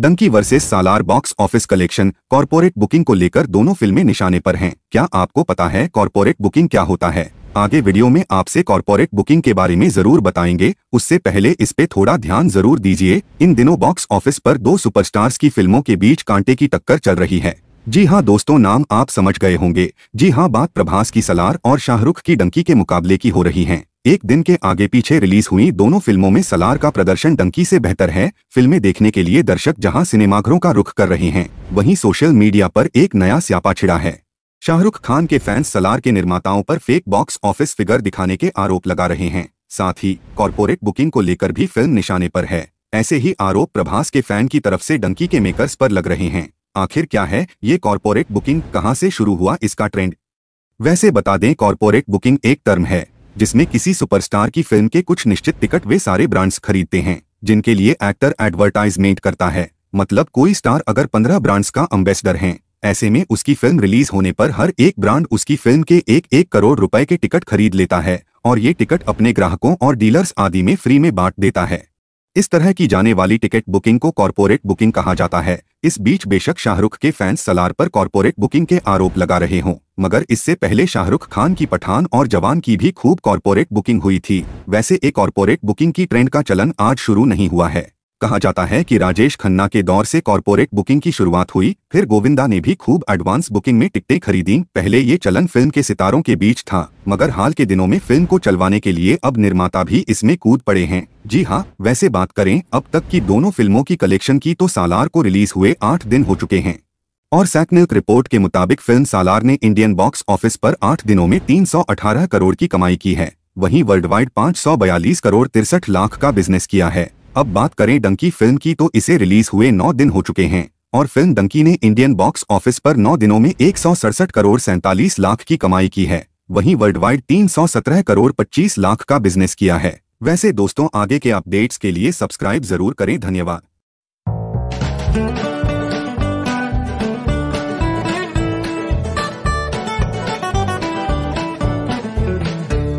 Dunki versus Salaar box office collection corporate booking को लेकर दोनों फिल्में निशाने पर हैं क्या आपको पता है कॉरपोरेट बुकिंग क्या होता है आगे वीडियो में आपसे कॉरपोरेट बुकिंग के बारे में जरूर बताएंगे उससे पहले इस पे थोड़ा ध्यान जरूर दीजिए इन दिनों बॉक्स ऑफिस पर दो सुपरस्टार्स की फिल्मों के बीच कांटे की टक्कर चल रही है जी हाँ दोस्तों नाम आप समझ गए होंगे जी हाँ बात प्रभास की सलार और शाहरुख की डंकी के मुकाबले की हो रही है एक दिन के आगे पीछे रिलीज हुई दोनों फिल्मों में सलार का प्रदर्शन डंकी से बेहतर है फिल्में देखने के लिए दर्शक जहां सिनेमाघरों का रुख कर रहे हैं वहीं सोशल मीडिया पर एक नया स्यापा छिड़ा है शाहरुख खान के फैंस सलार के निर्माताओं पर फेक बॉक्स ऑफिस फिगर दिखाने के आरोप लगा रहे हैं साथ ही कॉरपोरेट बुकिंग को लेकर भी फिल्म निशाने पर है ऐसे ही आरोप प्रभास के फैन की तरफ से डंकी के मेकर्स पर लग रहे हैं आखिर क्या है ये कॉरपोरेट बुकिंग कहाँ से शुरू हुआ इसका ट्रेंड वैसे बता दें कॉरपोरेट बुकिंग एक टर्म है जिसमें किसी सुपरस्टार की फिल्म के कुछ निश्चित टिकट वे सारे ब्रांड्स खरीदते हैं जिनके लिए एक्टर एडवर्टाइजमेंट करता है मतलब कोई स्टार अगर पंद्रह ब्रांड्स का अम्बेसडर है ऐसे में उसकी फिल्म रिलीज होने पर हर एक ब्रांड उसकी फिल्म के एक एक करोड़ रुपए के टिकट खरीद लेता है और ये टिकट अपने ग्राहकों और डीलर्स आदि में फ्री में बांट देता है इस तरह की जाने वाली टिकट बुकिंग को कॉरपोरेट बुकिंग कहा जाता है इस बीच बेशक शाहरुख के फैंस सलार पर कॉरपोरेट बुकिंग के आरोप लगा रहे हों मगर इससे पहले शाहरुख खान की पठान और जवान की भी खूब कॉरपोरेट बुकिंग हुई थी वैसे एक कॉरपोरेट बुकिंग की ट्रेंड का चलन आज शुरू नहीं हुआ है कहा जाता है कि राजेश खन्ना के दौर से कॉरपोरेट बुकिंग की शुरुआत हुई फिर गोविंदा ने भी खूब एडवांस बुकिंग में टिकटें खरीदी पहले ये चलन फिल्म के सितारों के बीच था मगर हाल के दिनों में फिल्म को चलवाने के लिए अब निर्माता भी इसमें कूद पड़े हैं जी हाँ वैसे बात करें अब तक की दोनों फिल्मों की कलेक्शन की तो सालार को रिलीज हुए आठ दिन हो चुके हैं और सैकनिल्क रिपोर्ट के मुताबिक फिल्म सालार ने इंडियन बॉक्स ऑफिस पर आठ दिनों में 318 करोड़ की कमाई की है वहीं वर्ल्ड वाइड पाँच करोड़ तिरसठ लाख का बिजनेस किया है अब बात करें डंकी फिल्म की तो इसे रिलीज हुए नौ दिन हो चुके हैं और फिल्म डंकी ने इंडियन बॉक्स ऑफिस पर नौ दिनों में एक करोड़ सैंतालीस लाख की कमाई की है वहीं वर्ल्ड वाइड तीन करोड़ पच्चीस लाख का बिजनेस किया है वैसे दोस्तों आगे के अपडेट्स के लिए सब्सक्राइब जरूर करें धन्यवाद